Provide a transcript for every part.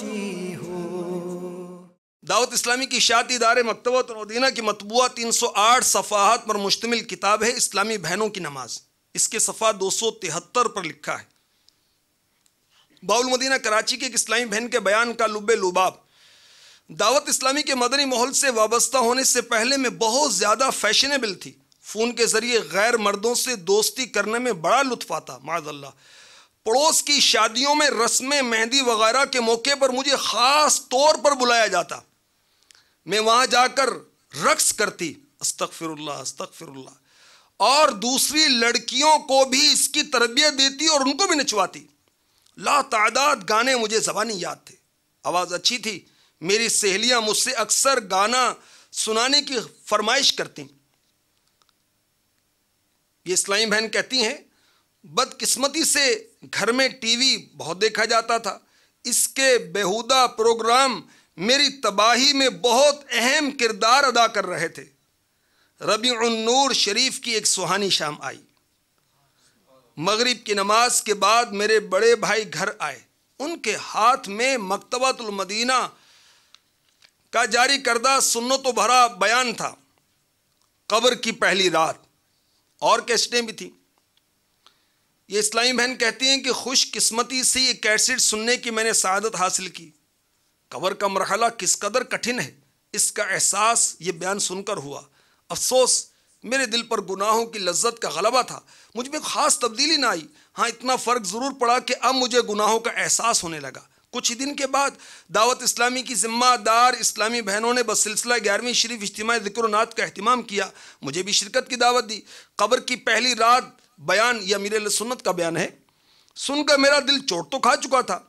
हो दावत इस्लामी की इशात इदारे मकतबत नदीना की मतबूआ तीन सौ आठ सफ़ाहत पर मुश्तमिल किताब है इस्लामी बहनों की नमाज इसके सफ़ा दो सौ तिहत्तर पर लिखा है बाउल मदीना कराची के एक इस्लामी बहन के बयान का लुबे लुबाब दावत इस्लामी के मदनी माहौल से वाबस्ता होने से पहले मैं बहुत ज़्यादा फैशनेबल थी फ़ोन के ज़रिए गैर मर्दों से दोस्ती करने में बड़ा लुत्फ आता माजल्ला पड़ोस की शादियों में रस्में मेहंदी वगैरह के मौके पर मुझे ख़ास तौर पर बुलाया जाता मैं वहाँ जाकर रक्स करती अस्तक अस्तफ़िरल्ला और दूसरी लड़कियों को भी इसकी तरबियत देती और उनको भी नचवाती ला तादाद गाने मुझे जबानी याद थे आवाज़ अच्छी थी मेरी सहेलियाँ मुझसे अक्सर गाना सुनाने की फरमाइश करती ये इस्लामी बहन कहती हैं बदकिस्मती से घर में टीवी बहुत देखा जाता था इसके बेहुदा प्रोग्राम मेरी तबाही में बहुत अहम किरदार अदा कर रहे थे रबी नूर शरीफ की एक सुहानी शाम आई मगरिब की नमाज के बाद मेरे बड़े भाई घर आए उनके हाथ में मकतबतुलमदीना का जारी करदा सुनो तो भरा बयान था कब्र की पहली रात और कैस्टें भी थी ये इस्लामी बहन कहती हैं कि खुशकस्मती से ये कैसेट सुनने की मैंने शहादत हासिल की कबर का मरहला किस कदर कठिन है इसका एहसास ये बयान सुनकर हुआ अफसोस मेरे दिल पर गुनाहों की लज्जत का गलबा था मुझ में ख़ास तब्दीली ना आई हाँ इतना फ़र्क ज़रूर पड़ा कि अब मुझे गुनाहों का एहसास होने लगा कुछ ही दिन के बाद दावत इस्लामी की ज़िम्मेदार इस्लामी बहनों ने बसिलसिला ग्यारहवीं शरीफ इज्तम ज़िक्रनाथ का अहतमाम किया मुझे भी शिरकत की दावत दी कबर की पहली रात बयान या मेरे सुन्नत का बयान है सुनकर मेरा दिल चोट तो खा चुका था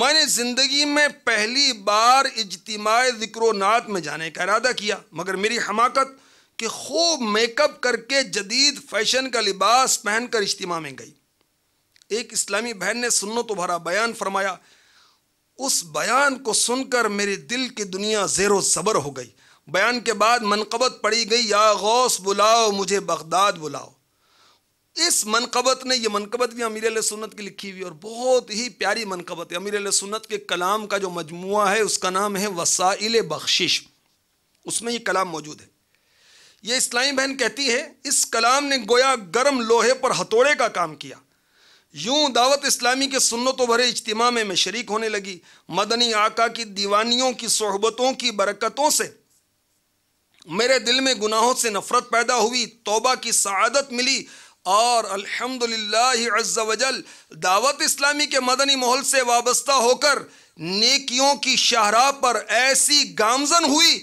मैंने ज़िंदगी में पहली बार इजतमाय नात में जाने का इरादा किया मगर मेरी हमाकत कि खूब मेकअप करके जदीद फैशन का लिबास पहनकर इज्तम में गई एक इस्लामी बहन ने सुनो तो भरा बयान फरमाया उस बयान को सुनकर मेरे दिल की दुनिया जेरो वबर हो गई बयान के बाद मनकबत पड़ी गई या गौस बुलाओ मुझे बगदाद बुलाओ इस मनकबत ने यह मनकबत भी अमीर सुन्नत की लिखी हुई और बहुत ही प्यारी मनकबत है अमीर सुन्नत के कलाम का जो मजमु है उसका नाम है वसाइल बख्शिश उसमें यह कलाम मौजूद है ये इस्लामी बहन कहती है इस कलाम ने गोया गर्म लोहे पर हथौड़े का काम किया यूं दावत इस्लामी के सुन्नतों भरे इज्तम में मैं शरीक होने लगी मदनी आका की दीवानियों की सोहबतों की बरकतों से मेरे दिल में गुनाहों से नफरत पैदा हुई तोबा की सआदत मिली और अल्हम्दुलिल्लाह अज़्ज़ा वजल दावत इस्लामी के मदनी माहौल से वाबस्ता होकर नेकियों की शाहरा पर ऐसी गामजन हुई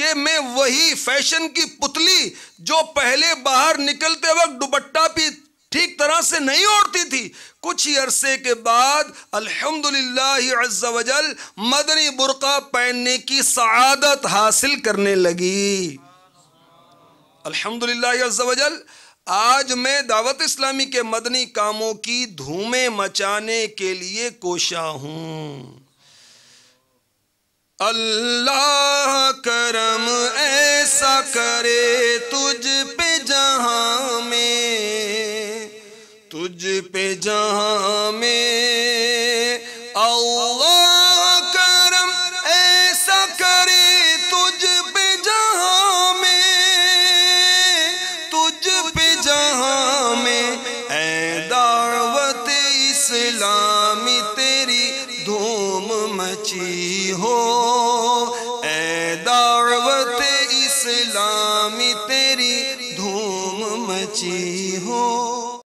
कि मैं वही फैशन की पुतली जो पहले बाहर निकलते वक्त दुपट्टा भी ठीक तरह से नहीं ओढ़ती थी कुछ ही अरसे के बाद अल्हम्दुलिल्लाह अज़्ज़ा वजल मदनी बुरका पहनने की सआदत हासिल करने लगी अल्हम्दुलिल्लाह अज़्ज़ा वजल आज मैं दावत इस्लामी के मदनी कामों की धूमे मचाने के लिए कोशा हूं अल्लाह करम ऐसा करे तुझ पे जहां में तुझ पे मची हो ए दावत इस्लामी तेरी धूम मची